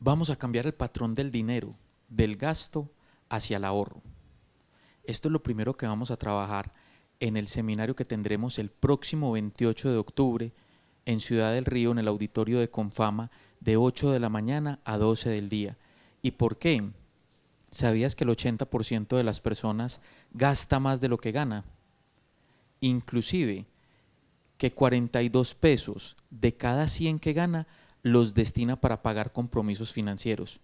vamos a cambiar el patrón del dinero, del gasto hacia el ahorro. Esto es lo primero que vamos a trabajar en el seminario que tendremos el próximo 28 de octubre en Ciudad del Río, en el auditorio de Confama, de 8 de la mañana a 12 del día. ¿Y por qué? ¿Sabías que el 80% de las personas gasta más de lo que gana? Inclusive que 42 pesos de cada 100 que gana los destina para pagar compromisos financieros.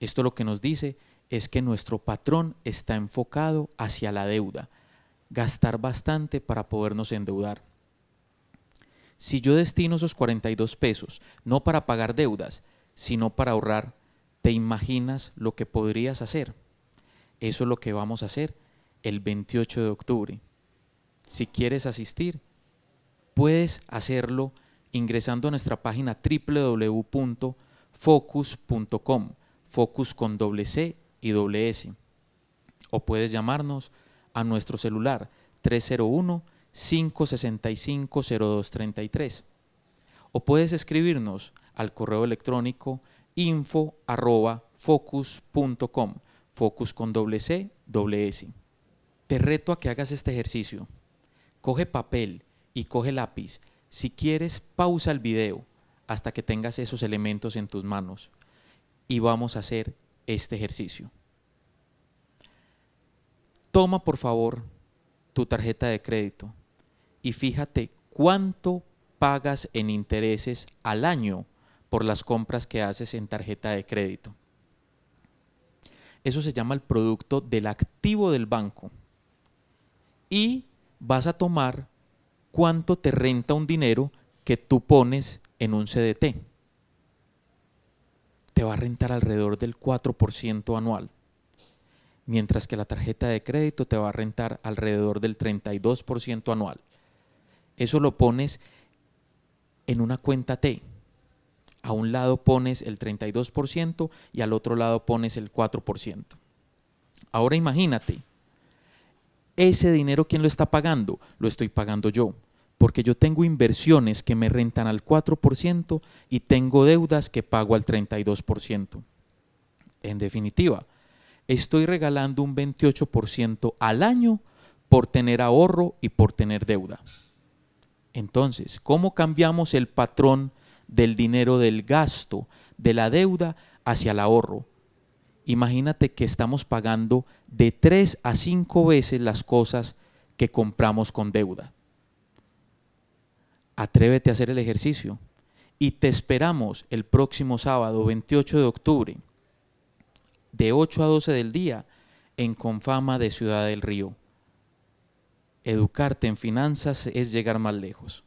Esto lo que nos dice es que nuestro patrón está enfocado hacia la deuda, gastar bastante para podernos endeudar. Si yo destino esos 42 pesos no para pagar deudas, sino para ahorrar, ¿te imaginas lo que podrías hacer? Eso es lo que vamos a hacer el 28 de octubre. Si quieres asistir, puedes hacerlo ingresando a nuestra página www.focus.com, focus con doble C y doble S. O puedes llamarnos a nuestro celular 301-565-0233. O puedes escribirnos al correo electrónico info@focus.com focus con doble C, Te reto a que hagas este ejercicio. Coge papel y coge lápiz si quieres, pausa el video hasta que tengas esos elementos en tus manos y vamos a hacer este ejercicio. Toma por favor tu tarjeta de crédito y fíjate cuánto pagas en intereses al año por las compras que haces en tarjeta de crédito. Eso se llama el producto del activo del banco. Y vas a tomar cuánto te renta un dinero que tú pones en un CDT. Te va a rentar alrededor del 4% anual, mientras que la tarjeta de crédito te va a rentar alrededor del 32% anual. Eso lo pones en una cuenta T. A un lado pones el 32% y al otro lado pones el 4%. Ahora imagínate, ese dinero, ¿quién lo está pagando? Lo estoy pagando yo porque yo tengo inversiones que me rentan al 4% y tengo deudas que pago al 32%. En definitiva, estoy regalando un 28% al año por tener ahorro y por tener deuda. Entonces, ¿cómo cambiamos el patrón del dinero del gasto, de la deuda, hacia el ahorro? Imagínate que estamos pagando de 3 a 5 veces las cosas que compramos con deuda atrévete a hacer el ejercicio. Y te esperamos el próximo sábado 28 de octubre, de 8 a 12 del día, en Confama de Ciudad del Río. Educarte en finanzas es llegar más lejos.